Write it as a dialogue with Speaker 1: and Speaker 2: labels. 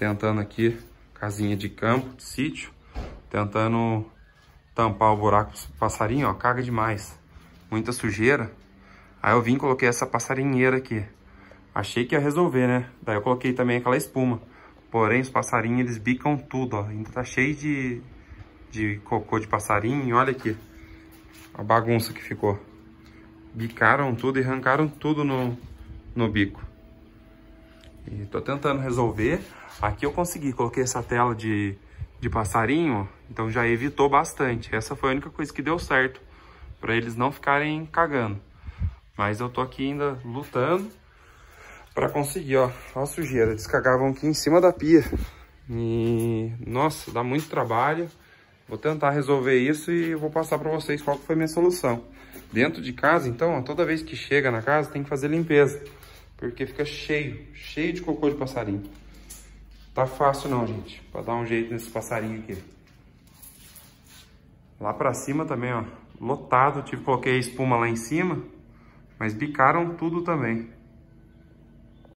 Speaker 1: tentando aqui, casinha de campo, de sítio, tentando tampar o buraco do passarinho, ó, caga demais, muita sujeira. Aí eu vim e coloquei essa passarinheira aqui, achei que ia resolver, né? Daí eu coloquei também aquela espuma, porém os passarinhos eles bicam tudo, ó, ainda tá cheio de, de cocô de passarinho, olha aqui a bagunça que ficou. Bicaram tudo e arrancaram tudo no, no bico. E tô tentando resolver. Aqui eu consegui, coloquei essa tela de, de passarinho, então já evitou bastante. Essa foi a única coisa que deu certo, para eles não ficarem cagando. Mas eu tô aqui ainda lutando para conseguir, ó. Olha a sujeira, eles cagavam aqui em cima da pia. E, nossa, dá muito trabalho. Vou tentar resolver isso e vou passar para vocês qual foi a minha solução. Dentro de casa, então, ó, toda vez que chega na casa, tem que fazer limpeza. Porque fica cheio, cheio de cocô de passarinho. Tá fácil não, gente, pra dar um jeito nesse passarinho aqui. Lá pra cima também, ó, lotado. Tive, tipo, coloquei colocar espuma lá em cima, mas bicaram tudo também.